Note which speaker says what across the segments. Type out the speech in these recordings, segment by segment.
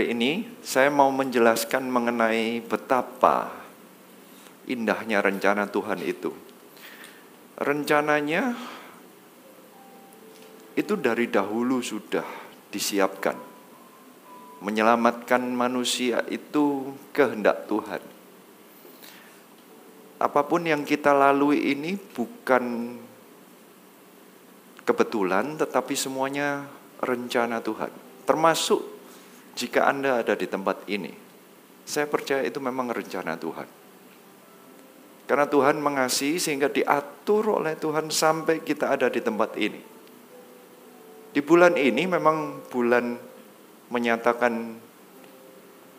Speaker 1: hari ini saya mau menjelaskan mengenai betapa indahnya rencana Tuhan itu. Rencananya itu dari dahulu sudah disiapkan. Menyelamatkan manusia itu kehendak Tuhan. Apapun yang kita lalui ini bukan kebetulan, tetapi semuanya rencana Tuhan, termasuk jika Anda ada di tempat ini, saya percaya itu memang rencana Tuhan. Karena Tuhan mengasihi sehingga diatur oleh Tuhan sampai kita ada di tempat ini. Di bulan ini memang bulan menyatakan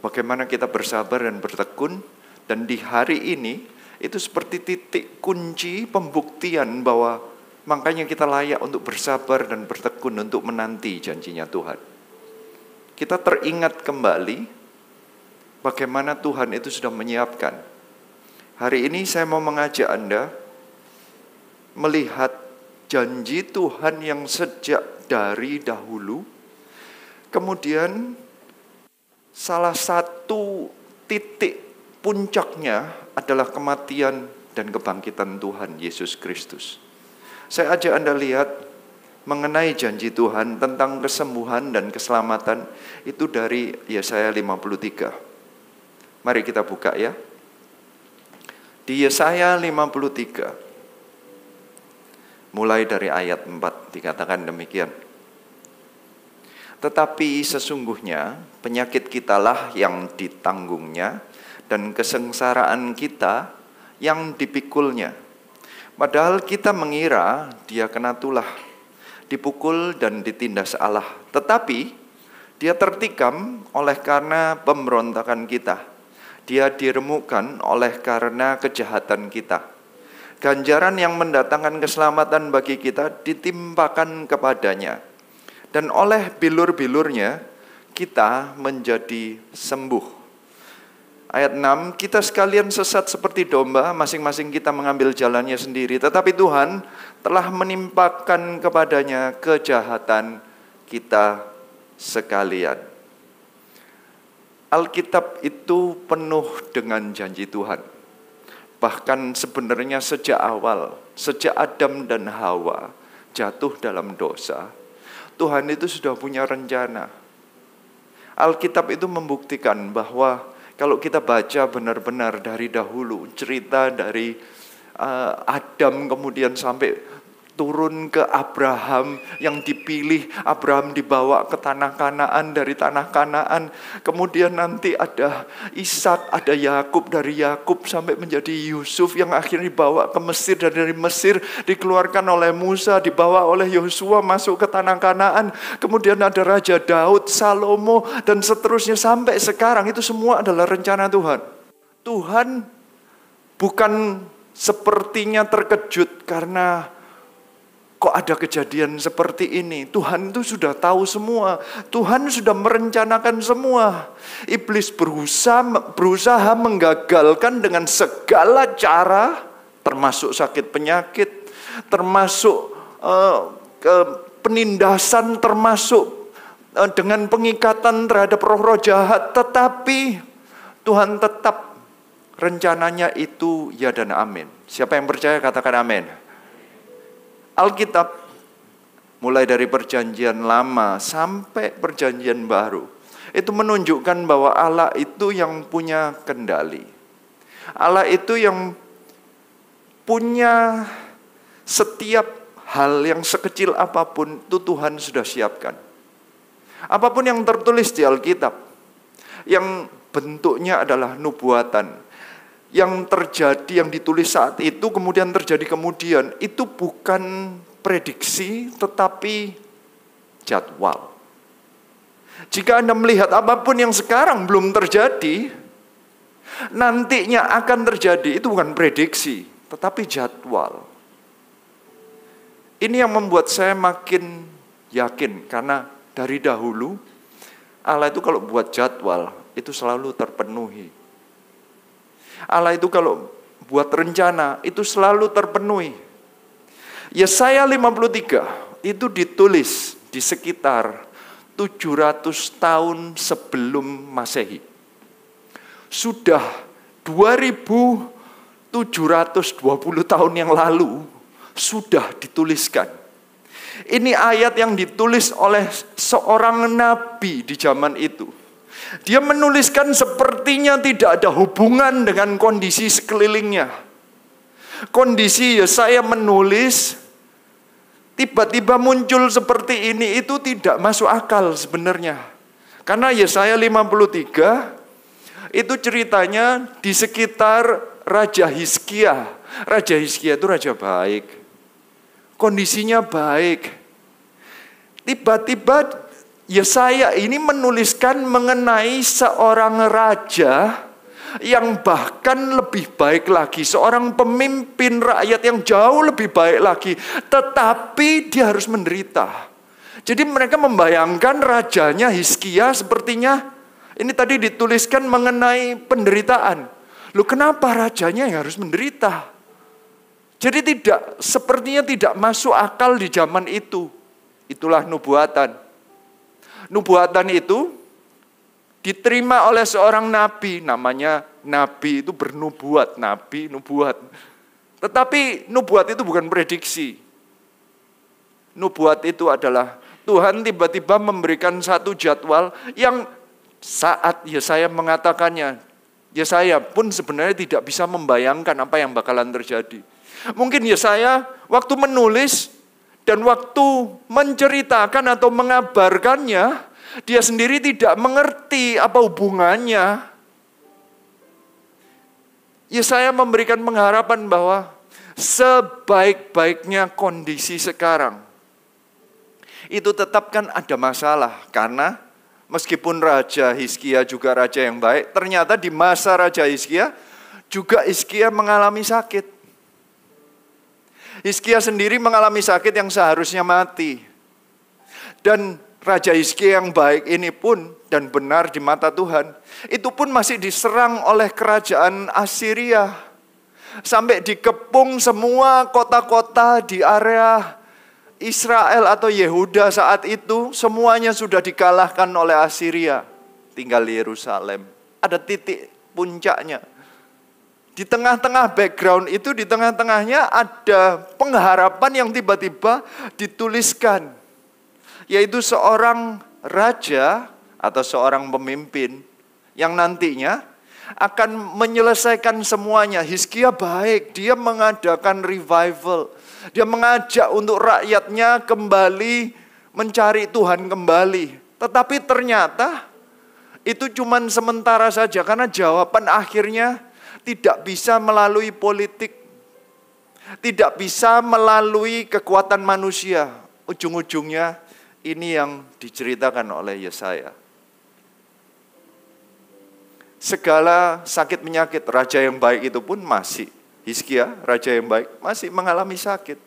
Speaker 1: bagaimana kita bersabar dan bertekun dan di hari ini itu seperti titik kunci pembuktian bahwa makanya kita layak untuk bersabar dan bertekun untuk menanti janjinya Tuhan kita teringat kembali bagaimana Tuhan itu sudah menyiapkan. Hari ini saya mau mengajak Anda melihat janji Tuhan yang sejak dari dahulu. Kemudian salah satu titik puncaknya adalah kematian dan kebangkitan Tuhan Yesus Kristus. Saya ajak Anda lihat mengenai janji Tuhan tentang kesembuhan dan keselamatan itu dari Yesaya 53. Mari kita buka ya. Di Yesaya 53 mulai dari ayat 4 dikatakan demikian. Tetapi sesungguhnya penyakit kitalah yang ditanggungnya dan kesengsaraan kita yang dipikulnya. Padahal kita mengira dia kena tulah dipukul dan ditindas Allah. Tetapi dia tertikam oleh karena pemberontakan kita. Dia diremukkan oleh karena kejahatan kita. Ganjaran yang mendatangkan keselamatan bagi kita ditimpakan kepadanya. Dan oleh bilur-bilurnya kita menjadi sembuh. Ayat 6, kita sekalian sesat seperti domba, masing-masing kita mengambil jalannya sendiri. Tetapi Tuhan telah menimpakan kepadanya kejahatan kita sekalian. Alkitab itu penuh dengan janji Tuhan. Bahkan sebenarnya sejak awal, sejak Adam dan Hawa jatuh dalam dosa, Tuhan itu sudah punya rencana. Alkitab itu membuktikan bahwa kalau kita baca benar-benar dari dahulu cerita dari uh, Adam kemudian sampai turun ke Abraham yang dipilih. Abraham dibawa ke tanah Kanaan dari tanah Kanaan. Kemudian nanti ada Ishak, ada Yakub dari Yakub sampai menjadi Yusuf yang akhirnya dibawa ke Mesir dan dari Mesir dikeluarkan oleh Musa, dibawa oleh Yosua masuk ke tanah Kanaan. Kemudian ada Raja Daud, Salomo dan seterusnya sampai sekarang itu semua adalah rencana Tuhan. Tuhan bukan sepertinya terkejut karena kok ada kejadian seperti ini? Tuhan itu sudah tahu semua. Tuhan sudah merencanakan semua. Iblis berusaha berusaha menggagalkan dengan segala cara termasuk sakit penyakit, termasuk uh, ke penindasan, termasuk uh, dengan pengikatan terhadap roh-roh jahat, tetapi Tuhan tetap rencananya itu ya dan amin. Siapa yang percaya katakan amin. Alkitab mulai dari perjanjian lama sampai perjanjian baru itu menunjukkan bahwa Allah itu yang punya kendali. Allah itu yang punya setiap hal yang sekecil apapun itu Tuhan sudah siapkan. Apapun yang tertulis di Alkitab yang bentuknya adalah nubuatan, yang terjadi, yang ditulis saat itu, kemudian terjadi kemudian, itu bukan prediksi tetapi jadwal. Jika Anda melihat apapun yang sekarang belum terjadi, nantinya akan terjadi. Itu bukan prediksi, tetapi jadwal. Ini yang membuat saya makin yakin karena dari dahulu Allah itu kalau buat jadwal itu selalu terpenuhi. Allah itu kalau buat rencana itu selalu terpenuhi. Yesaya 53 itu ditulis di sekitar 700 tahun sebelum Masehi. Sudah 2720 tahun yang lalu sudah dituliskan. Ini ayat yang ditulis oleh seorang nabi di zaman itu dia menuliskan sepertinya tidak ada hubungan dengan kondisi sekelilingnya. Kondisi Yesaya ya, menulis tiba-tiba muncul seperti ini itu tidak masuk akal sebenarnya. Karena Yesaya ya, 53 itu ceritanya di sekitar Raja Hizkia. Raja Hizkia itu raja baik. Kondisinya baik. Tiba-tiba Yesaya ini menuliskan mengenai seorang raja yang bahkan lebih baik lagi, seorang pemimpin rakyat yang jauh lebih baik lagi, tetapi dia harus menderita. Jadi mereka membayangkan rajanya Hiskia sepertinya ini tadi dituliskan mengenai penderitaan. Lu kenapa rajanya yang harus menderita? Jadi tidak sepertinya tidak masuk akal di zaman itu. Itulah nubuatan nubuatan itu diterima oleh seorang nabi, namanya nabi itu bernubuat, nabi nubuat. Tetapi nubuat itu bukan prediksi. Nubuat itu adalah Tuhan tiba-tiba memberikan satu jadwal yang saat Yesaya mengatakannya, Yesaya pun sebenarnya tidak bisa membayangkan apa yang bakalan terjadi. Mungkin Yesaya waktu menulis dan waktu menceritakan atau mengabarkannya, dia sendiri tidak mengerti apa hubungannya. Ya saya memberikan pengharapan bahwa sebaik-baiknya kondisi sekarang, itu tetap kan ada masalah karena meskipun Raja Hizkia juga raja yang baik, ternyata di masa Raja Hizkia juga Hizkia mengalami sakit. Hizkia sendiri mengalami sakit yang seharusnya mati. Dan Raja Hizkia yang baik ini pun dan benar di mata Tuhan, itu pun masih diserang oleh kerajaan Assyria. Sampai dikepung semua kota-kota di area Israel atau Yehuda saat itu, semuanya sudah dikalahkan oleh Assyria. Tinggal Yerusalem. Ada titik puncaknya. Di tengah-tengah background itu, di tengah-tengahnya ada pengharapan yang tiba-tiba dituliskan. Yaitu seorang raja atau seorang pemimpin yang nantinya akan menyelesaikan semuanya. Hiskia baik, dia mengadakan revival. Dia mengajak untuk rakyatnya kembali mencari Tuhan kembali. Tetapi ternyata itu cuma sementara saja karena jawaban akhirnya tidak bisa melalui politik, tidak bisa melalui kekuatan manusia. Ujung-ujungnya ini yang diceritakan oleh Yesaya. Segala sakit menyakit, raja yang baik itu pun masih, Hizkia, raja yang baik, masih mengalami sakit.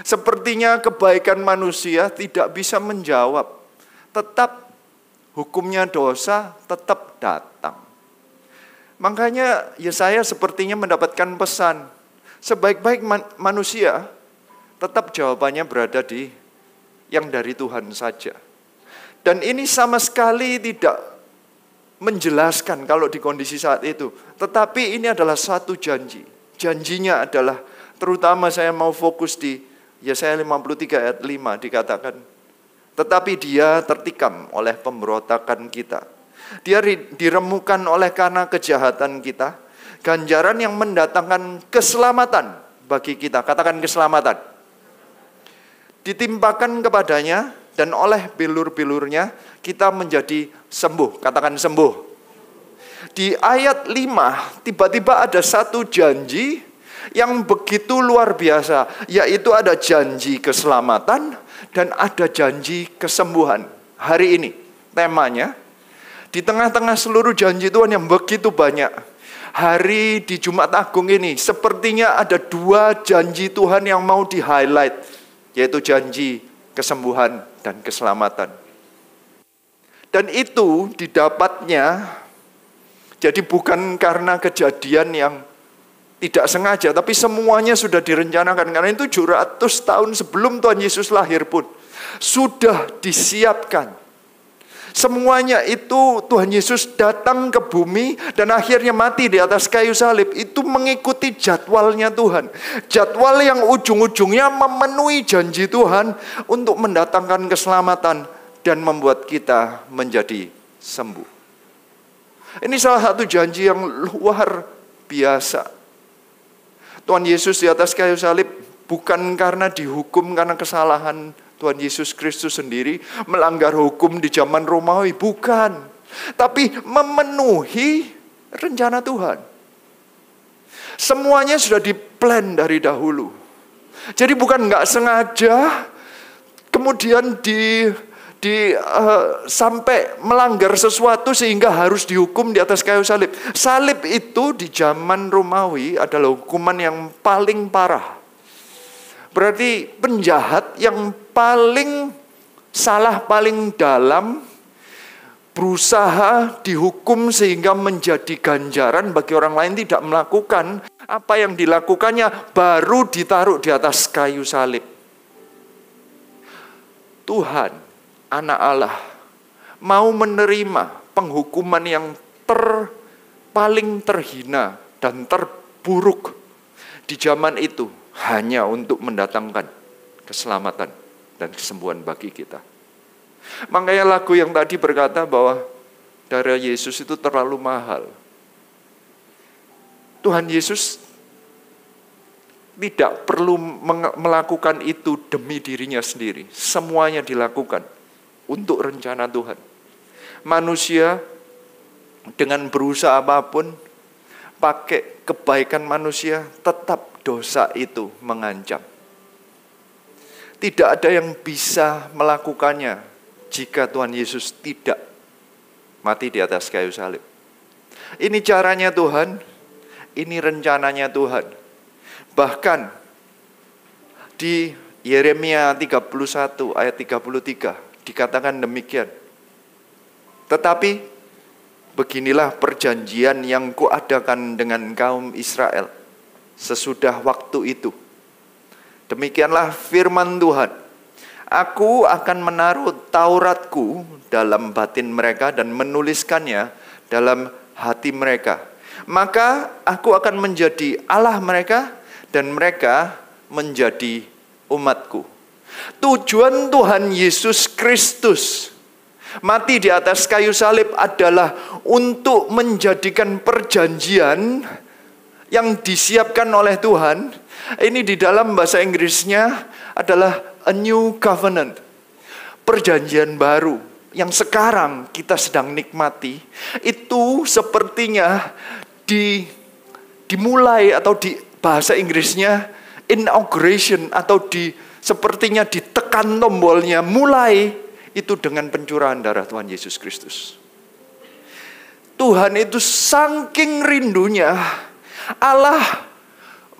Speaker 1: Sepertinya kebaikan manusia tidak bisa menjawab. Tetap hukumnya dosa tetap datang. Makanya Yesaya sepertinya mendapatkan pesan. Sebaik-baik man manusia, tetap jawabannya berada di yang dari Tuhan saja. Dan ini sama sekali tidak menjelaskan kalau di kondisi saat itu. Tetapi ini adalah satu janji. Janjinya adalah terutama saya mau fokus di Yesaya 53 ayat 5 dikatakan. Tetapi dia tertikam oleh pemberontakan kita dia diremukan oleh karena kejahatan kita. Ganjaran yang mendatangkan keselamatan bagi kita. Katakan keselamatan. Ditimpakan kepadanya dan oleh bilur-bilurnya kita menjadi sembuh. Katakan sembuh. Di ayat 5 tiba-tiba ada satu janji yang begitu luar biasa, yaitu ada janji keselamatan dan ada janji kesembuhan. Hari ini temanya di tengah-tengah seluruh janji Tuhan yang begitu banyak, hari di Jumat Agung ini sepertinya ada dua janji Tuhan yang mau di-highlight, yaitu janji kesembuhan dan keselamatan. Dan itu didapatnya jadi bukan karena kejadian yang tidak sengaja, tapi semuanya sudah direncanakan. Karena itu 700 tahun sebelum Tuhan Yesus lahir pun sudah disiapkan Semuanya itu Tuhan Yesus datang ke bumi dan akhirnya mati di atas kayu salib. Itu mengikuti jadwalnya Tuhan. Jadwal yang ujung-ujungnya memenuhi janji Tuhan untuk mendatangkan keselamatan dan membuat kita menjadi sembuh. Ini salah satu janji yang luar biasa. Tuhan Yesus di atas kayu salib bukan karena dihukum karena kesalahan Tuhan Yesus Kristus sendiri melanggar hukum di zaman Romawi. Bukan. Tapi memenuhi rencana Tuhan. Semuanya sudah diplan dari dahulu. Jadi bukan nggak sengaja, kemudian di di uh, sampai melanggar sesuatu sehingga harus dihukum di atas kayu salib. Salib itu di zaman Romawi adalah hukuman yang paling parah. Berarti penjahat yang paling salah paling dalam berusaha dihukum sehingga menjadi ganjaran bagi orang lain tidak melakukan apa yang dilakukannya baru ditaruh di atas kayu salib. Tuhan, anak Allah, mau menerima penghukuman yang ter, paling terhina dan terburuk di zaman itu hanya untuk mendatangkan keselamatan dan kesembuhan bagi kita. Makanya lagu yang tadi berkata bahwa darah Yesus itu terlalu mahal. Tuhan Yesus tidak perlu melakukan itu demi dirinya sendiri. Semuanya dilakukan untuk rencana Tuhan. Manusia dengan berusaha apapun, pakai kebaikan manusia, tetap dosa itu mengancam. Tidak ada yang bisa melakukannya jika Tuhan Yesus tidak mati di atas kayu salib. Ini caranya Tuhan, ini rencananya Tuhan. Bahkan di Yeremia 31 ayat 33 dikatakan demikian. Tetapi beginilah perjanjian yang kuadakan dengan kaum Israel sesudah waktu itu Demikianlah firman Tuhan. Aku akan menaruh Tauratku dalam batin mereka dan menuliskannya dalam hati mereka. Maka aku akan menjadi Allah mereka dan mereka menjadi umatku. Tujuan Tuhan Yesus Kristus mati di atas kayu salib adalah untuk menjadikan perjanjian yang disiapkan oleh Tuhan ini di dalam bahasa Inggrisnya adalah a new covenant. Perjanjian baru yang sekarang kita sedang nikmati itu sepertinya di dimulai atau di bahasa Inggrisnya inauguration atau di sepertinya ditekan tombolnya mulai itu dengan pencurahan darah Tuhan Yesus Kristus. Tuhan itu saking rindunya Allah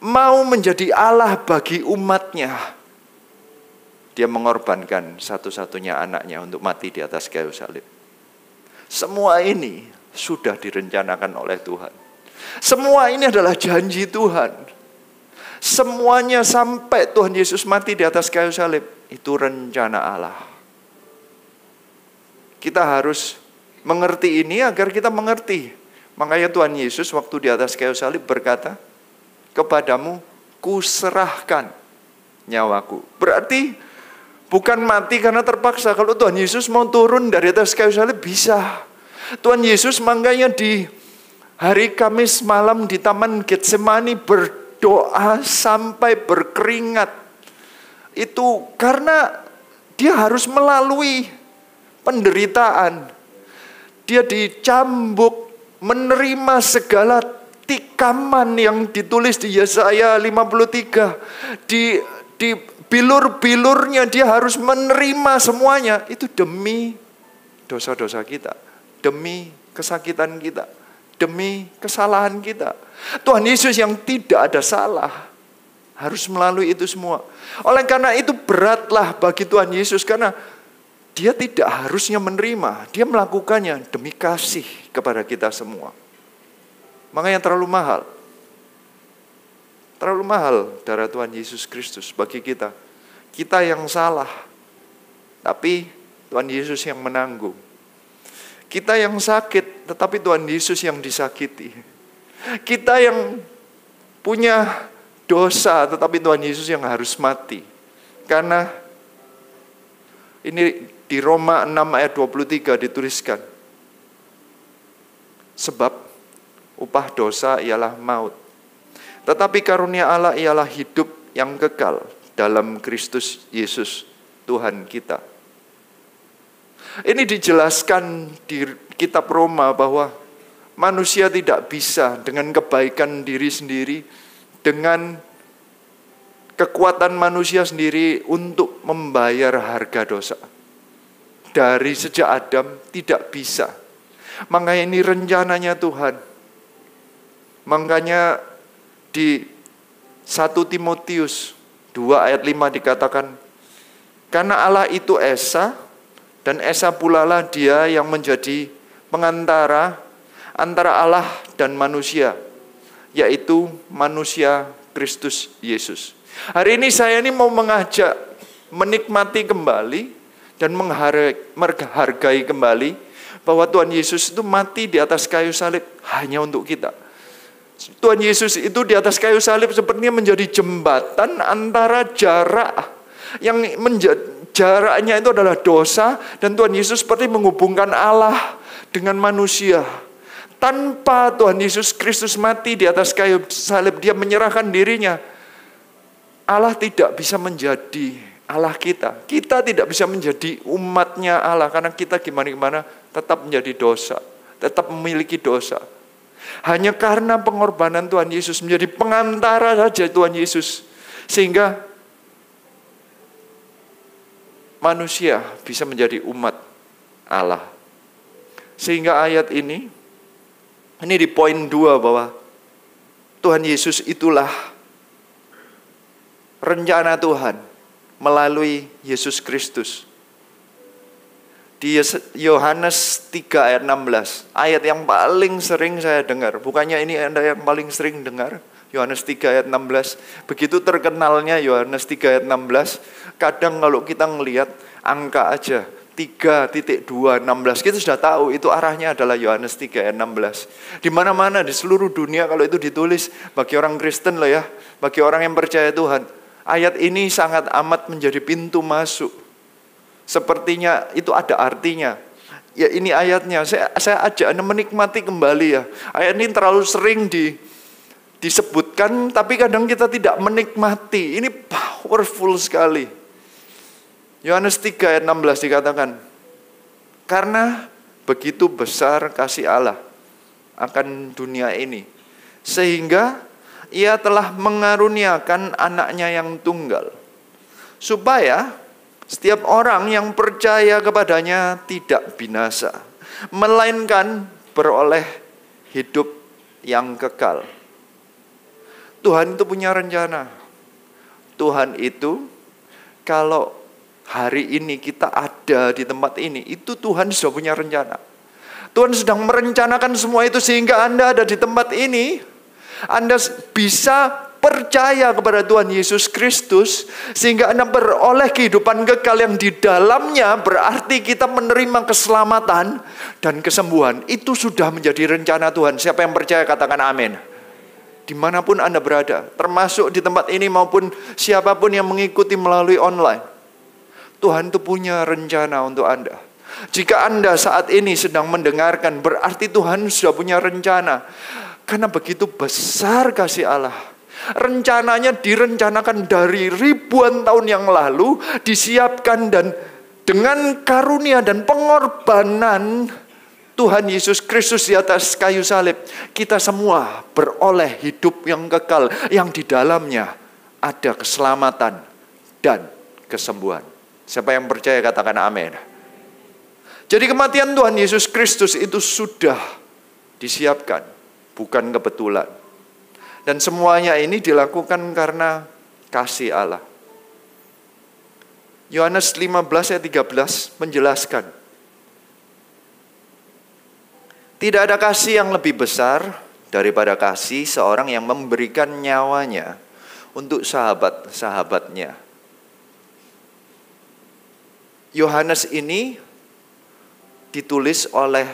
Speaker 1: mau menjadi Allah bagi umatnya. Dia mengorbankan satu-satunya anaknya untuk mati di atas kayu salib. Semua ini sudah direncanakan oleh Tuhan. Semua ini adalah janji Tuhan. Semuanya sampai Tuhan Yesus mati di atas kayu salib. Itu rencana Allah. Kita harus mengerti ini agar kita mengerti. Makanya Tuhan Yesus waktu di atas kayu salib berkata, kepadamu kuserahkan nyawaku. Berarti bukan mati karena terpaksa. Kalau Tuhan Yesus mau turun dari atas kayu salib bisa. Tuhan Yesus makanya di hari Kamis malam di Taman Getsemani berdoa sampai berkeringat. Itu karena dia harus melalui penderitaan. Dia dicambuk, menerima segala tikaman yang ditulis di Yesaya 53 di di bilur-bilurnya dia harus menerima semuanya itu demi dosa-dosa kita, demi kesakitan kita, demi kesalahan kita. Tuhan Yesus yang tidak ada salah harus melalui itu semua. Oleh karena itu beratlah bagi Tuhan Yesus karena dia tidak harusnya menerima, dia melakukannya demi kasih kepada kita semua. Makanya yang terlalu mahal. Terlalu mahal darah Tuhan Yesus Kristus bagi kita. Kita yang salah. Tapi Tuhan Yesus yang menanggung. Kita yang sakit, tetapi Tuhan Yesus yang disakiti. Kita yang punya dosa, tetapi Tuhan Yesus yang harus mati. Karena ini di Roma 6 ayat 23 dituliskan. Sebab upah dosa ialah maut. Tetapi karunia Allah ialah hidup yang kekal dalam Kristus Yesus Tuhan kita. Ini dijelaskan di kitab Roma bahwa manusia tidak bisa dengan kebaikan diri sendiri, dengan kekuatan manusia sendiri untuk membayar harga dosa. Dari sejak Adam tidak bisa. Maka ini rencananya Tuhan Makanya di 1 Timotius 2 ayat 5 dikatakan, Karena Allah itu Esa, dan Esa pula lah dia yang menjadi pengantara antara Allah dan manusia, yaitu manusia Kristus Yesus. Hari ini saya ini mau mengajak menikmati kembali dan menghargai kembali bahwa Tuhan Yesus itu mati di atas kayu salib hanya untuk kita Tuhan Yesus itu di atas kayu salib sepertinya menjadi jembatan antara jarak yang menjadi jaraknya itu adalah dosa dan Tuhan Yesus seperti menghubungkan Allah dengan manusia. Tanpa Tuhan Yesus Kristus mati di atas kayu salib, dia menyerahkan dirinya. Allah tidak bisa menjadi Allah kita. Kita tidak bisa menjadi umatnya Allah karena kita gimana-gimana tetap menjadi dosa, tetap memiliki dosa. Hanya karena pengorbanan Tuhan Yesus menjadi pengantara saja Tuhan Yesus. Sehingga manusia bisa menjadi umat Allah. Sehingga ayat ini, ini di poin dua bahwa Tuhan Yesus itulah rencana Tuhan melalui Yesus Kristus di Yohanes 3 ayat 16. Ayat yang paling sering saya dengar. Bukannya ini Anda yang paling sering dengar? Yohanes 3 ayat 16. Begitu terkenalnya Yohanes 3 ayat 16. Kadang kalau kita ngelihat angka aja. 3.216 kita sudah tahu itu arahnya adalah Yohanes 3 ayat 16. Di mana-mana di seluruh dunia kalau itu ditulis bagi orang Kristen loh ya, bagi orang yang percaya Tuhan. Ayat ini sangat amat menjadi pintu masuk Sepertinya itu ada artinya. Ya ini ayatnya. Saya saya ajak Anda menikmati kembali ya. Ayat ini terlalu sering di disebutkan tapi kadang kita tidak menikmati. Ini powerful sekali. Yohanes 3 ayat 16 dikatakan, "Karena begitu besar kasih Allah akan dunia ini, sehingga ia telah mengaruniakan anaknya yang tunggal, supaya setiap orang yang percaya kepadanya tidak binasa, melainkan beroleh hidup yang kekal. Tuhan itu punya rencana. Tuhan itu kalau hari ini kita ada di tempat ini, itu Tuhan sudah punya rencana. Tuhan sedang merencanakan semua itu sehingga Anda ada di tempat ini, Anda bisa percaya kepada Tuhan Yesus Kristus sehingga Anda beroleh kehidupan kekal yang di dalamnya berarti kita menerima keselamatan dan kesembuhan. Itu sudah menjadi rencana Tuhan. Siapa yang percaya katakan amin. Dimanapun Anda berada, termasuk di tempat ini maupun siapapun yang mengikuti melalui online. Tuhan itu punya rencana untuk Anda. Jika Anda saat ini sedang mendengarkan, berarti Tuhan sudah punya rencana. Karena begitu besar kasih Allah, Rencananya direncanakan dari ribuan tahun yang lalu, disiapkan dan dengan karunia dan pengorbanan Tuhan Yesus Kristus di atas kayu salib, kita semua beroleh hidup yang kekal, yang di dalamnya ada keselamatan dan kesembuhan. Siapa yang percaya katakan amin. Jadi kematian Tuhan Yesus Kristus itu sudah disiapkan, bukan kebetulan. Dan semuanya ini dilakukan karena kasih Allah. Yohanes 15 ayat 13 menjelaskan. Tidak ada kasih yang lebih besar daripada kasih seorang yang memberikan nyawanya untuk sahabat-sahabatnya. Yohanes ini ditulis oleh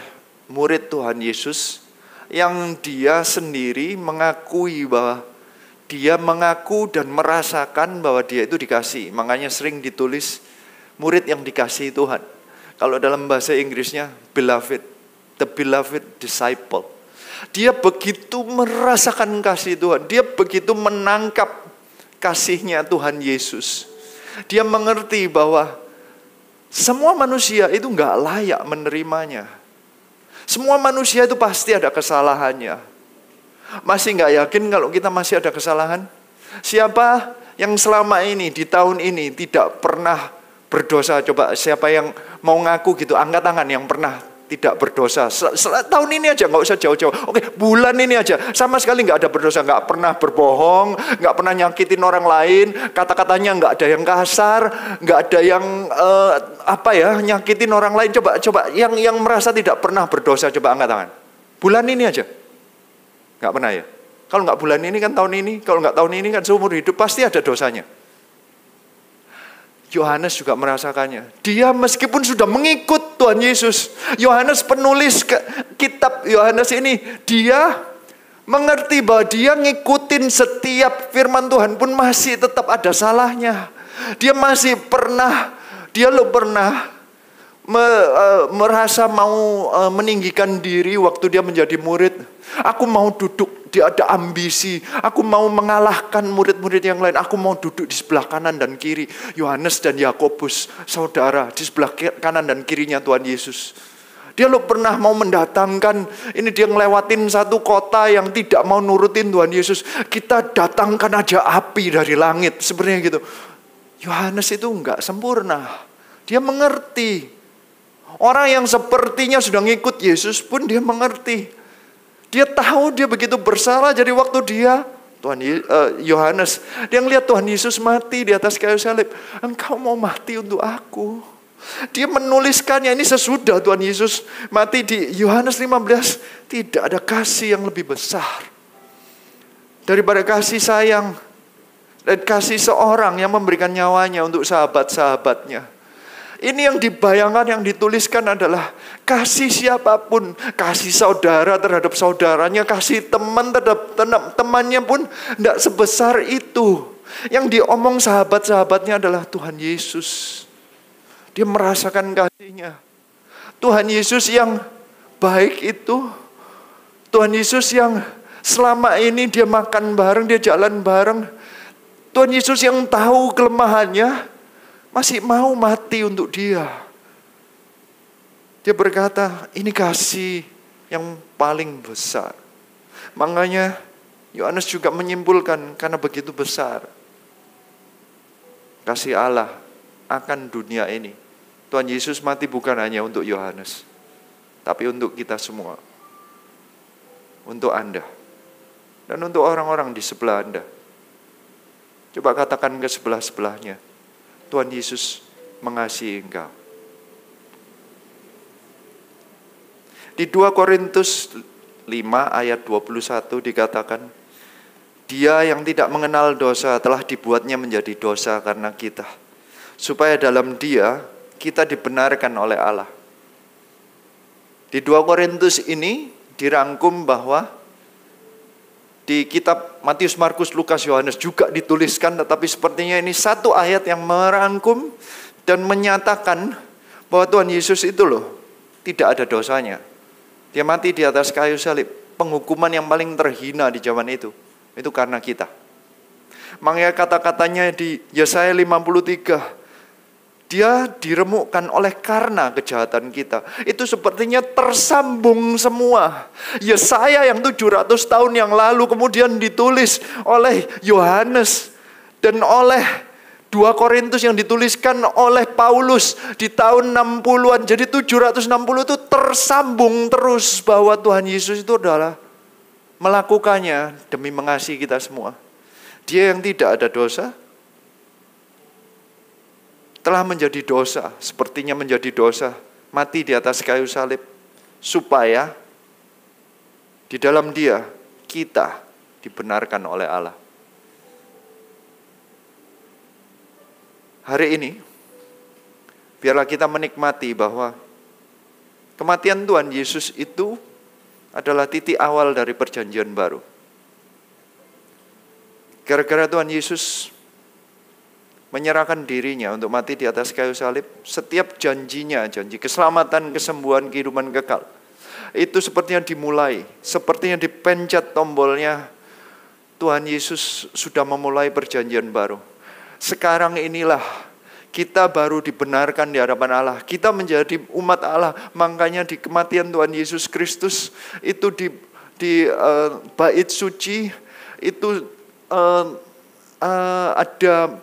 Speaker 1: murid Tuhan Yesus yang dia sendiri mengakui bahwa dia mengaku dan merasakan bahwa dia itu dikasih. Makanya sering ditulis murid yang dikasih Tuhan. Kalau dalam bahasa Inggrisnya beloved, the beloved disciple. Dia begitu merasakan kasih Tuhan, dia begitu menangkap kasihnya Tuhan Yesus. Dia mengerti bahwa semua manusia itu nggak layak menerimanya. Semua manusia itu pasti ada kesalahannya. Masih nggak yakin kalau kita masih ada kesalahan? Siapa yang selama ini di tahun ini tidak pernah berdosa? Coba siapa yang mau ngaku gitu? Angkat tangan yang pernah tidak berdosa. Tahun ini aja nggak usah jauh-jauh. Oke, bulan ini aja sama sekali nggak ada berdosa, nggak pernah berbohong, nggak pernah nyakitin orang lain. Kata-katanya nggak ada yang kasar, nggak ada yang uh, apa ya nyakitin orang lain. Coba coba yang yang merasa tidak pernah berdosa coba angkat tangan. Bulan ini aja nggak pernah ya. Kalau nggak bulan ini kan tahun ini, kalau nggak tahun ini kan seumur hidup pasti ada dosanya. Yohanes juga merasakannya. Dia meskipun sudah mengikut Tuhan Yesus, Yohanes penulis ke, kitab Yohanes ini, dia mengerti bahwa dia ngikutin setiap firman Tuhan pun masih tetap ada salahnya. Dia masih pernah, dia lo pernah me, uh, merasa mau uh, meninggikan diri waktu dia menjadi murid. Aku mau duduk, dia ada ambisi. Aku mau mengalahkan murid-murid yang lain. Aku mau duduk di sebelah kanan dan kiri. Yohanes dan Yakobus, saudara, di sebelah kanan dan kirinya Tuhan Yesus. Dia lo pernah mau mendatangkan, ini dia ngelewatin satu kota yang tidak mau nurutin Tuhan Yesus. Kita datangkan aja api dari langit, sebenarnya gitu. Yohanes itu enggak sempurna. Dia mengerti, Orang yang sepertinya sudah ngikut Yesus pun dia mengerti. Dia tahu dia begitu bersalah jadi waktu dia Tuhan eh, Yohanes uh, dia melihat Tuhan Yesus mati di atas kayu salib. Engkau mau mati untuk aku. Dia menuliskannya ini sesudah Tuhan Yesus mati di Yohanes 15 tidak ada kasih yang lebih besar daripada kasih sayang dan kasih seorang yang memberikan nyawanya untuk sahabat-sahabatnya. Ini yang dibayangkan, yang dituliskan adalah kasih siapapun, kasih saudara terhadap saudaranya, kasih teman terhadap temannya pun tidak sebesar itu. Yang diomong sahabat-sahabatnya adalah Tuhan Yesus. Dia merasakan kasihnya. Tuhan Yesus yang baik itu, Tuhan Yesus yang selama ini dia makan bareng, dia jalan bareng, Tuhan Yesus yang tahu kelemahannya, masih mau mati untuk dia. Dia berkata, ini kasih yang paling besar. Makanya Yohanes juga menyimpulkan karena begitu besar. Kasih Allah akan dunia ini. Tuhan Yesus mati bukan hanya untuk Yohanes, tapi untuk kita semua. Untuk Anda. Dan untuk orang-orang di sebelah Anda. Coba katakan ke sebelah-sebelahnya. Tuhan Yesus mengasihi engkau. Di 2 Korintus 5 ayat 21 dikatakan, Dia yang tidak mengenal dosa telah dibuatnya menjadi dosa karena kita. Supaya dalam dia kita dibenarkan oleh Allah. Di 2 Korintus ini dirangkum bahwa di kitab Matius, Markus, Lukas, Yohanes juga dituliskan tetapi sepertinya ini satu ayat yang merangkum dan menyatakan bahwa Tuhan Yesus itu loh tidak ada dosanya. Dia mati di atas kayu salib, penghukuman yang paling terhina di zaman itu. Itu karena kita. Makanya kata-katanya di Yesaya 53 dia diremukkan oleh karena kejahatan kita. Itu sepertinya tersambung semua. Yesaya ya, yang 700 tahun yang lalu kemudian ditulis oleh Yohanes dan oleh 2 Korintus yang dituliskan oleh Paulus di tahun 60-an. Jadi 760 itu tersambung terus bahwa Tuhan Yesus itu adalah melakukannya demi mengasihi kita semua. Dia yang tidak ada dosa, telah menjadi dosa, sepertinya menjadi dosa, mati di atas kayu salib, supaya di dalam dia kita dibenarkan oleh Allah. Hari ini, biarlah kita menikmati bahwa kematian Tuhan Yesus itu adalah titik awal dari perjanjian baru. Gara-gara Tuhan Yesus menyerahkan dirinya untuk mati di atas kayu salib, setiap janjinya, janji keselamatan, kesembuhan, kehidupan kekal, itu sepertinya dimulai, sepertinya dipencet tombolnya. Tuhan Yesus sudah memulai perjanjian baru. Sekarang inilah kita baru dibenarkan di hadapan Allah. Kita menjadi umat Allah. Makanya di kematian Tuhan Yesus Kristus itu di di uh, bait suci itu uh, uh, ada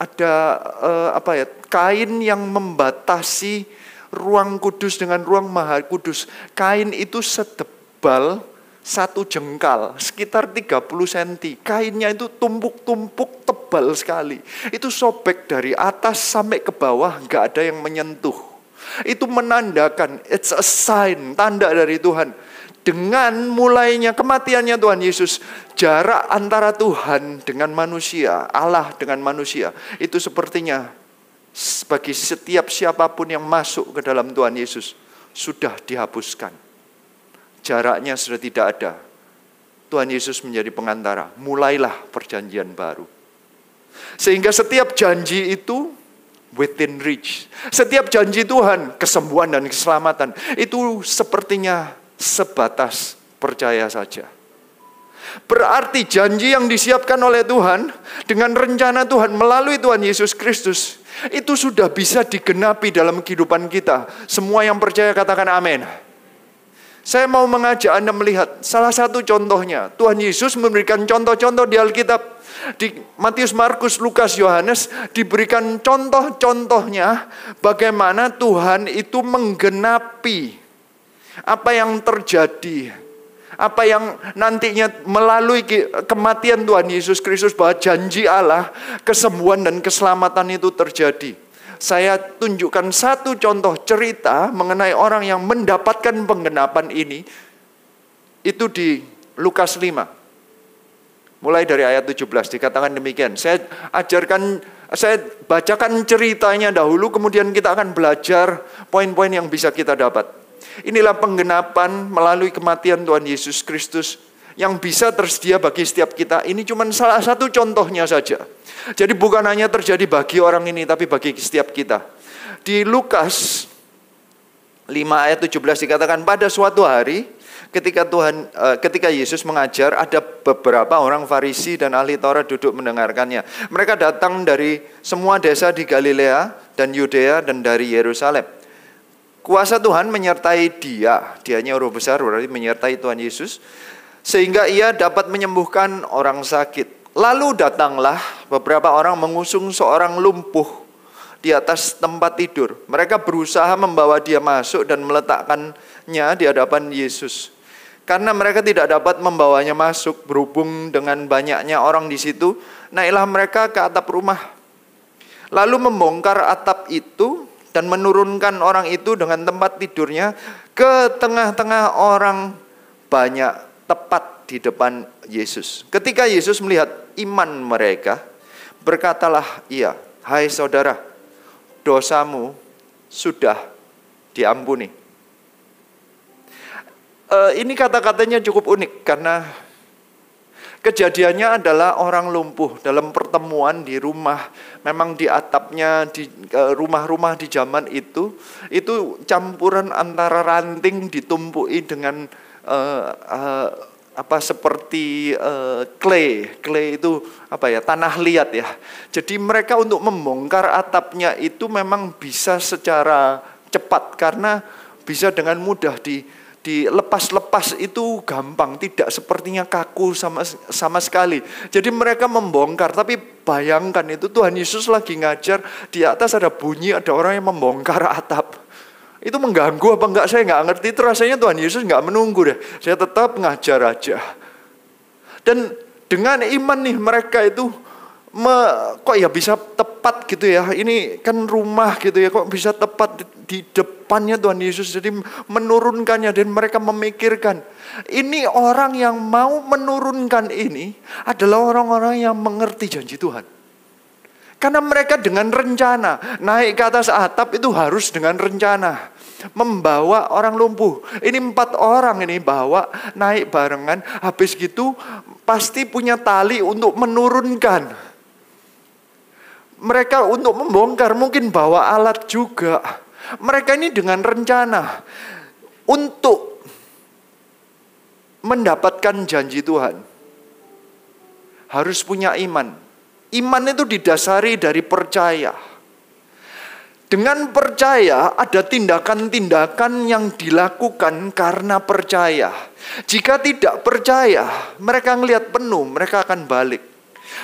Speaker 1: ada eh, apa ya kain yang membatasi ruang kudus dengan ruang maha kudus. Kain itu setebal satu jengkal, sekitar 30 cm. Kainnya itu tumpuk-tumpuk tebal sekali. Itu sobek dari atas sampai ke bawah, nggak ada yang menyentuh. Itu menandakan, it's a sign, tanda dari Tuhan dengan mulainya kematiannya Tuhan Yesus, jarak antara Tuhan dengan manusia, Allah dengan manusia, itu sepertinya bagi setiap siapapun yang masuk ke dalam Tuhan Yesus sudah dihapuskan. Jaraknya sudah tidak ada. Tuhan Yesus menjadi pengantara. Mulailah perjanjian baru. Sehingga setiap janji itu within reach. Setiap janji Tuhan, kesembuhan dan keselamatan itu sepertinya sebatas percaya saja. Berarti janji yang disiapkan oleh Tuhan dengan rencana Tuhan melalui Tuhan Yesus Kristus itu sudah bisa digenapi dalam kehidupan kita. Semua yang percaya katakan amin. Saya mau mengajak Anda melihat salah satu contohnya. Tuhan Yesus memberikan contoh-contoh di Alkitab. Di Matius, Markus, Lukas, Yohanes diberikan contoh-contohnya bagaimana Tuhan itu menggenapi apa yang terjadi? Apa yang nantinya melalui kematian Tuhan Yesus Kristus bahwa janji Allah, kesembuhan dan keselamatan itu terjadi. Saya tunjukkan satu contoh cerita mengenai orang yang mendapatkan penggenapan ini. Itu di Lukas 5. Mulai dari ayat 17 dikatakan demikian. Saya ajarkan saya bacakan ceritanya dahulu kemudian kita akan belajar poin-poin yang bisa kita dapat. Inilah penggenapan melalui kematian Tuhan Yesus Kristus yang bisa tersedia bagi setiap kita. Ini cuma salah satu contohnya saja. Jadi bukan hanya terjadi bagi orang ini tapi bagi setiap kita. Di Lukas 5 ayat 17 dikatakan pada suatu hari ketika Tuhan eh, ketika Yesus mengajar ada beberapa orang Farisi dan ahli Taurat duduk mendengarkannya. Mereka datang dari semua desa di Galilea dan Yudea dan dari Yerusalem. Kuasa Tuhan menyertai dia. Dianya huruf besar berarti menyertai Tuhan Yesus. Sehingga ia dapat menyembuhkan orang sakit. Lalu datanglah beberapa orang mengusung seorang lumpuh di atas tempat tidur. Mereka berusaha membawa dia masuk dan meletakkannya di hadapan Yesus. Karena mereka tidak dapat membawanya masuk berhubung dengan banyaknya orang di situ, naiklah mereka ke atap rumah. Lalu membongkar atap itu dan menurunkan orang itu dengan tempat tidurnya ke tengah-tengah orang banyak tepat di depan Yesus. Ketika Yesus melihat iman mereka, berkatalah ia, "Hai saudara, dosamu sudah diampuni." Eh, ini kata-katanya cukup unik karena Kejadiannya adalah orang lumpuh dalam pertemuan di rumah. Memang di atapnya di e, rumah-rumah di zaman itu itu campuran antara ranting ditumpuki dengan uh, uh, apa seperti uh, clay, clay itu apa ya tanah liat ya. Jadi mereka untuk membongkar atapnya itu memang bisa secara cepat karena bisa dengan mudah di dilepas-lepas itu gampang, tidak sepertinya kaku sama sama sekali. Jadi mereka membongkar, tapi bayangkan itu Tuhan Yesus lagi ngajar di atas ada bunyi, ada orang yang membongkar atap. Itu mengganggu apa enggak? Saya enggak ngerti. Itu rasanya Tuhan Yesus enggak menunggu deh. Saya tetap ngajar aja. Dan dengan iman nih mereka itu me, kok ya bisa tepat gitu ya. Ini kan rumah gitu ya, kok bisa tepat di depannya Tuhan Yesus. Jadi menurunkannya dan mereka memikirkan. Ini orang yang mau menurunkan ini adalah orang-orang yang mengerti janji Tuhan. Karena mereka dengan rencana naik ke atas atap itu harus dengan rencana membawa orang lumpuh. Ini empat orang ini bawa naik barengan. Habis gitu pasti punya tali untuk menurunkan. Mereka untuk membongkar mungkin bawa alat juga. Mereka ini dengan rencana untuk mendapatkan janji Tuhan. Harus punya iman. Iman itu didasari dari percaya. Dengan percaya ada tindakan-tindakan yang dilakukan karena percaya. Jika tidak percaya, mereka ngelihat penuh, mereka akan balik.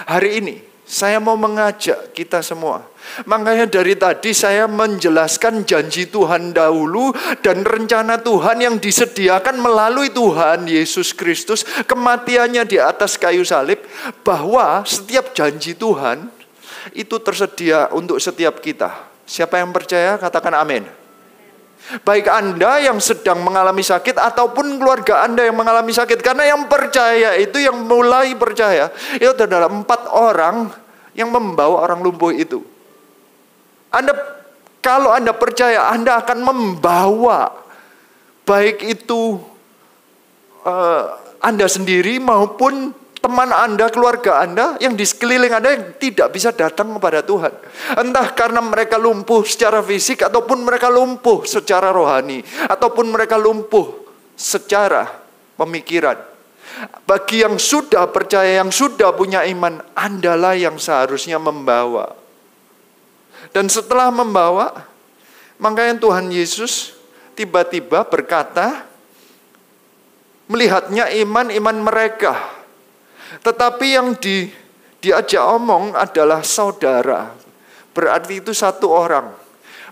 Speaker 1: Hari ini saya mau mengajak kita semua. Makanya dari tadi saya menjelaskan janji Tuhan dahulu dan rencana Tuhan yang disediakan melalui Tuhan Yesus Kristus kematiannya di atas kayu salib bahwa setiap janji Tuhan itu tersedia untuk setiap kita. Siapa yang percaya katakan amin. Baik Anda yang sedang mengalami sakit ataupun keluarga Anda yang mengalami sakit. Karena yang percaya itu yang mulai percaya. Itu adalah empat orang yang membawa orang lumpuh itu. Anda kalau Anda percaya Anda akan membawa baik itu uh, Anda sendiri maupun teman Anda, keluarga Anda yang di sekeliling Anda yang tidak bisa datang kepada Tuhan. Entah karena mereka lumpuh secara fisik ataupun mereka lumpuh secara rohani ataupun mereka lumpuh secara pemikiran. Bagi yang sudah percaya, yang sudah punya iman, Andalah yang seharusnya membawa. Dan setelah membawa, makanya Tuhan Yesus tiba-tiba berkata, melihatnya iman-iman mereka. Tetapi yang di, diajak omong adalah saudara. Berarti itu satu orang.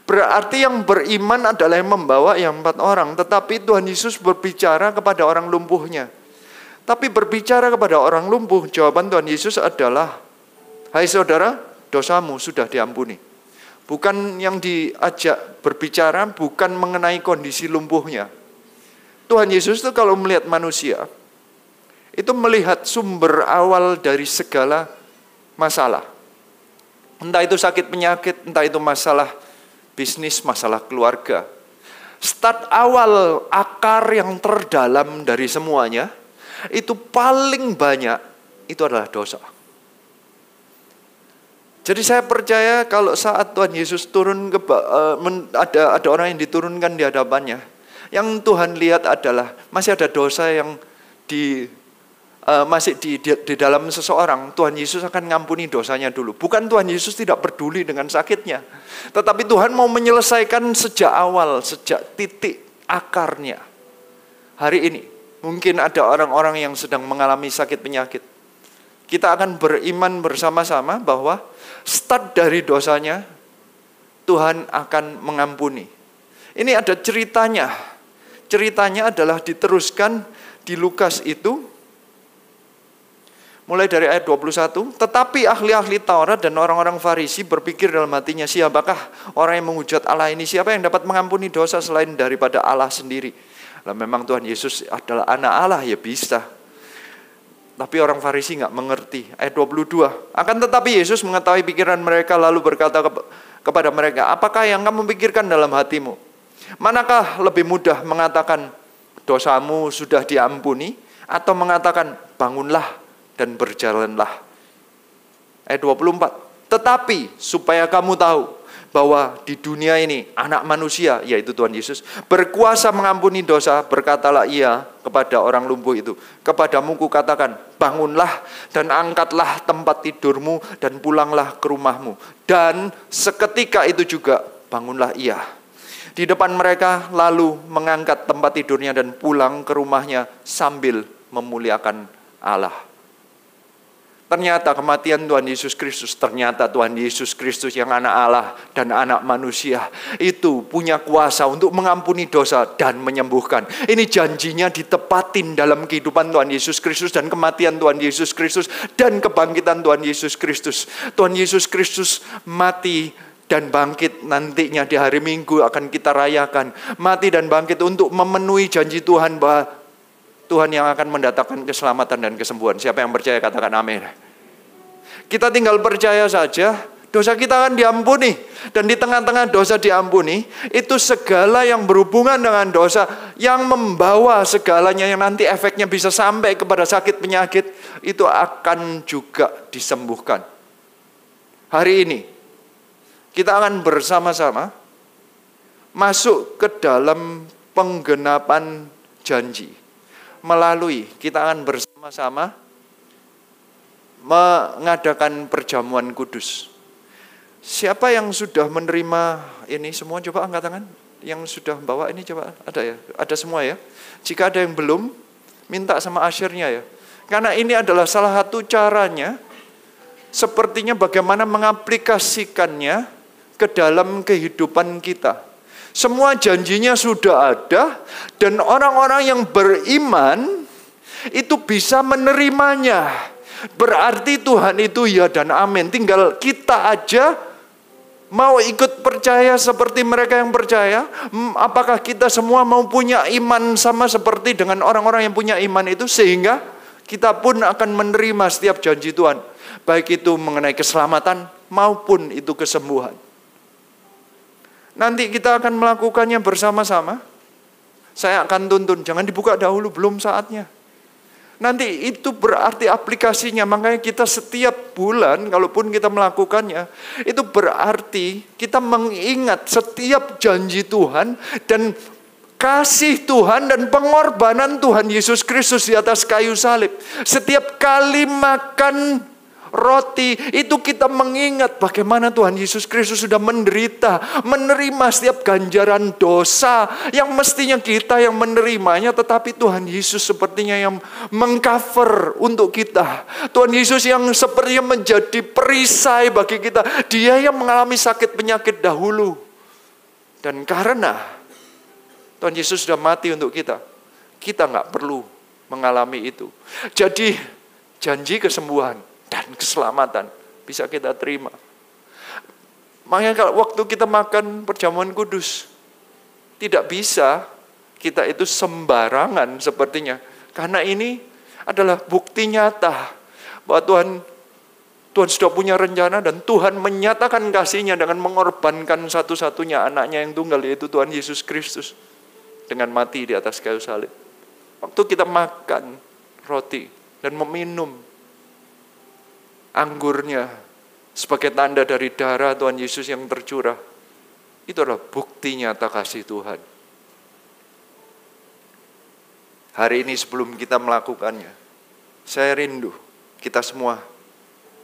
Speaker 1: Berarti yang beriman adalah yang membawa yang empat orang. Tetapi Tuhan Yesus berbicara kepada orang lumpuhnya. Tapi berbicara kepada orang lumpuh, jawaban Tuhan Yesus adalah, Hai saudara, dosamu sudah diampuni. Bukan yang diajak berbicara, bukan mengenai kondisi lumpuhnya. Tuhan Yesus itu kalau melihat manusia, itu melihat sumber awal dari segala masalah. Entah itu sakit penyakit, entah itu masalah bisnis, masalah keluarga. Start awal akar yang terdalam dari semuanya – itu paling banyak itu adalah dosa. Jadi saya percaya kalau saat Tuhan Yesus turun ke eh, ada ada orang yang diturunkan di hadapannya, yang Tuhan lihat adalah masih ada dosa yang di eh, masih di, di di dalam seseorang. Tuhan Yesus akan ngampuni dosanya dulu. Bukan Tuhan Yesus tidak peduli dengan sakitnya, tetapi Tuhan mau menyelesaikan sejak awal, sejak titik akarnya. Hari ini Mungkin ada orang-orang yang sedang mengalami sakit penyakit. Kita akan beriman bersama-sama bahwa start dari dosanya, Tuhan akan mengampuni. Ini ada ceritanya. Ceritanya adalah diteruskan di Lukas itu mulai dari ayat 21, tetapi ahli-ahli Taurat dan orang-orang Farisi berpikir dalam hatinya, siapakah orang yang menghujat Allah ini? Siapa yang dapat mengampuni dosa selain daripada Allah sendiri? Lah memang Tuhan Yesus adalah anak Allah ya bisa. Tapi orang Farisi nggak mengerti. Ayat 22. Akan tetapi Yesus mengetahui pikiran mereka lalu berkata ke, kepada mereka, "Apakah yang kamu pikirkan dalam hatimu? Manakah lebih mudah mengatakan dosamu sudah diampuni atau mengatakan bangunlah dan berjalanlah?" Ayat 24. Tetapi supaya kamu tahu bahwa di dunia ini anak manusia yaitu Tuhan Yesus berkuasa mengampuni dosa berkatalah ia kepada orang lumpuh itu kepadamu ku katakan bangunlah dan angkatlah tempat tidurmu dan pulanglah ke rumahmu dan seketika itu juga bangunlah ia di depan mereka lalu mengangkat tempat tidurnya dan pulang ke rumahnya sambil memuliakan Allah Ternyata kematian Tuhan Yesus Kristus, ternyata Tuhan Yesus Kristus yang anak Allah dan anak manusia itu punya kuasa untuk mengampuni dosa dan menyembuhkan. Ini janjinya ditepatin dalam kehidupan Tuhan Yesus Kristus dan kematian Tuhan Yesus Kristus dan kebangkitan Tuhan Yesus Kristus. Tuhan Yesus Kristus mati dan bangkit nantinya di hari Minggu akan kita rayakan. Mati dan bangkit untuk memenuhi janji Tuhan bahwa Tuhan yang akan mendatangkan keselamatan dan kesembuhan. Siapa yang percaya katakan amin. Kita tinggal percaya saja, dosa kita akan diampuni. Dan di tengah-tengah dosa diampuni, itu segala yang berhubungan dengan dosa, yang membawa segalanya yang nanti efeknya bisa sampai kepada sakit penyakit, itu akan juga disembuhkan. Hari ini, kita akan bersama-sama masuk ke dalam penggenapan janji melalui kita akan bersama-sama mengadakan perjamuan kudus. Siapa yang sudah menerima ini semua coba angkat tangan. Yang sudah bawa ini coba ada ya, ada semua ya. Jika ada yang belum, minta sama asyirnya ya. Karena ini adalah salah satu caranya sepertinya bagaimana mengaplikasikannya ke dalam kehidupan kita. Semua janjinya sudah ada dan orang-orang yang beriman itu bisa menerimanya. Berarti Tuhan itu ya dan amin. Tinggal kita aja mau ikut percaya seperti mereka yang percaya? Apakah kita semua mau punya iman sama seperti dengan orang-orang yang punya iman itu sehingga kita pun akan menerima setiap janji Tuhan, baik itu mengenai keselamatan maupun itu kesembuhan. Nanti kita akan melakukannya bersama-sama. Saya akan tuntun, jangan dibuka dahulu, belum saatnya. Nanti itu berarti aplikasinya, makanya kita setiap bulan, kalaupun kita melakukannya, itu berarti kita mengingat setiap janji Tuhan dan kasih Tuhan dan pengorbanan Tuhan Yesus Kristus di atas kayu salib. Setiap kali makan roti. Itu kita mengingat bagaimana Tuhan Yesus Kristus sudah menderita, menerima setiap ganjaran dosa yang mestinya kita yang menerimanya, tetapi Tuhan Yesus sepertinya yang mengcover untuk kita. Tuhan Yesus yang sepertinya menjadi perisai bagi kita. Dia yang mengalami sakit penyakit dahulu. Dan karena Tuhan Yesus sudah mati untuk kita. Kita nggak perlu mengalami itu. Jadi janji kesembuhan dan keselamatan bisa kita terima. Makanya kalau waktu kita makan perjamuan kudus, tidak bisa kita itu sembarangan sepertinya. Karena ini adalah bukti nyata bahwa Tuhan Tuhan sudah punya rencana dan Tuhan menyatakan kasihnya dengan mengorbankan satu-satunya anaknya yang tunggal yaitu Tuhan Yesus Kristus dengan mati di atas kayu salib. Waktu kita makan roti dan meminum anggurnya sebagai tanda dari darah Tuhan Yesus yang tercurah. Itu adalah bukti nyata kasih Tuhan. Hari ini sebelum kita melakukannya, saya rindu kita semua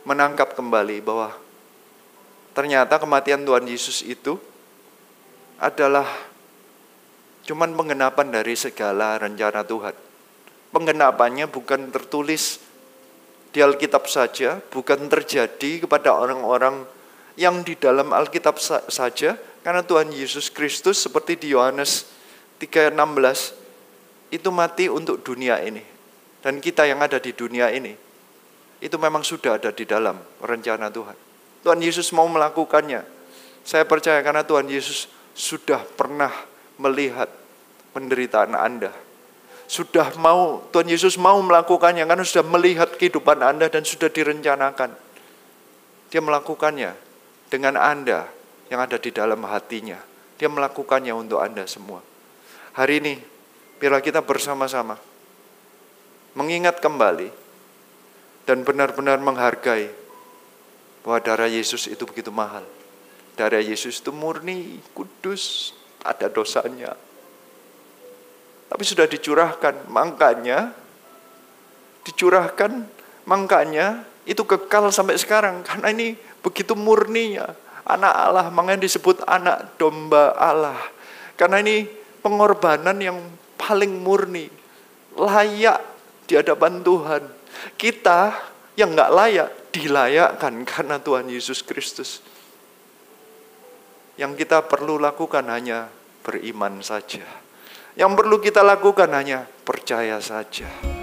Speaker 1: menangkap kembali bahwa ternyata kematian Tuhan Yesus itu adalah cuman penggenapan dari segala rencana Tuhan. Penggenapannya bukan tertulis di Alkitab saja, bukan terjadi kepada orang-orang yang di dalam Alkitab saja, karena Tuhan Yesus Kristus seperti di Yohanes 3:16 itu mati untuk dunia ini. Dan kita yang ada di dunia ini itu memang sudah ada di dalam rencana Tuhan. Tuhan Yesus mau melakukannya. Saya percaya karena Tuhan Yesus sudah pernah melihat penderitaan Anda sudah mau Tuhan Yesus mau melakukannya karena sudah melihat kehidupan Anda dan sudah direncanakan. Dia melakukannya dengan Anda yang ada di dalam hatinya. Dia melakukannya untuk Anda semua. Hari ini biarlah kita bersama-sama mengingat kembali dan benar-benar menghargai bahwa darah Yesus itu begitu mahal. Darah Yesus itu murni, kudus, ada dosanya, tapi sudah dicurahkan, mangkanya, dicurahkan, mangkanya itu kekal sampai sekarang karena ini begitu murninya anak Allah, makanya disebut anak domba Allah. Karena ini pengorbanan yang paling murni, layak di hadapan Tuhan. Kita yang nggak layak dilayakkan karena Tuhan Yesus Kristus. Yang kita perlu lakukan hanya beriman saja. Yang perlu kita lakukan hanya percaya saja.